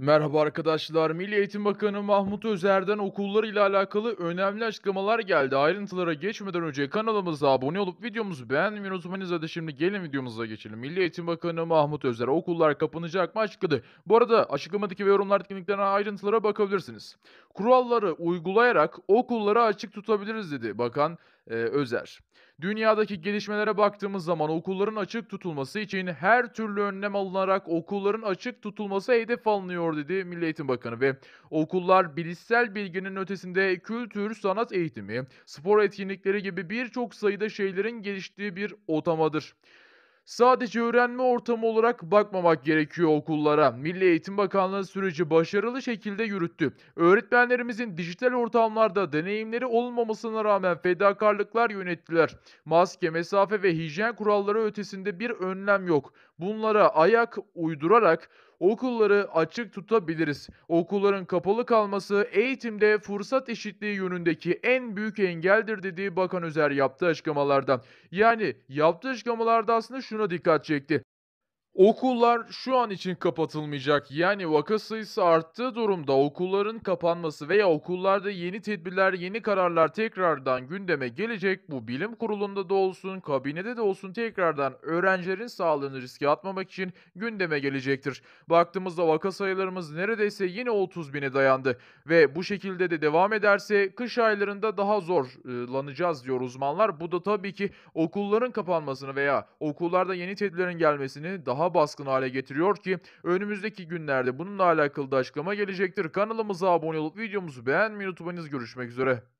Merhaba arkadaşlar. Milli Eğitim Bakanı Mahmut Özer'den okullar ile alakalı önemli açıklamalar geldi. Ayrıntılara geçmeden önce kanalımıza abone olup videomuzu beğenmeyi unutmayınız. Hadi şimdi gelin videomuza geçelim. Milli Eğitim Bakanı Mahmut Özer okullar kapanacak mı açıkladı. Bu arada açıklamadaki ve yorumlardaki linklerine ayrıntılara bakabilirsiniz. Kuralları uygulayarak okulları açık tutabiliriz dedi Bakan e, Özer. Dünyadaki gelişmelere baktığımız zaman okulların açık tutulması için her türlü önlem alınarak okulların açık tutulması hedef alınıyor dedi Milli Eğitim Bakanı ve okullar bilişsel bilginin ötesinde kültür, sanat eğitimi, spor etkinlikleri gibi birçok sayıda şeylerin geliştiği bir otamadır. Sadece öğrenme ortamı olarak bakmamak gerekiyor okullara. Milli Eğitim Bakanlığı süreci başarılı şekilde yürüttü. Öğretmenlerimizin dijital ortamlarda deneyimleri olmamasına rağmen fedakarlıklar yönettiler. Maske, mesafe ve hijyen kuralları ötesinde bir önlem yok. Bunlara ayak uydurarak Okulları açık tutabiliriz. Okulların kapalı kalması eğitimde fırsat eşitliği yönündeki en büyük engeldir dediği Bakan Özer yaptığı açıklamalarda. Yani yaptığı açıklamalarda aslında şuna dikkat çekti. Okullar şu an için kapatılmayacak. Yani vaka sayısı arttığı durumda okulların kapanması veya okullarda yeni tedbirler, yeni kararlar tekrardan gündeme gelecek. Bu bilim kurulunda da olsun, kabinede de olsun tekrardan öğrencilerin sağlığını riske atmamak için gündeme gelecektir. Baktığımızda vaka sayılarımız neredeyse yine 30 bine dayandı ve bu şekilde de devam ederse kış aylarında daha zorlanacağız diyor uzmanlar. Bu da tabii ki okulların kapanmasını veya okullarda yeni tedbirlerin gelmesini daha daha baskın hale getiriyor ki önümüzdeki günlerde bununla alakalı da açıklama gelecektir. Kanalımıza abone olup videomuzu beğenmeyi unutmayınız. Görüşmek üzere.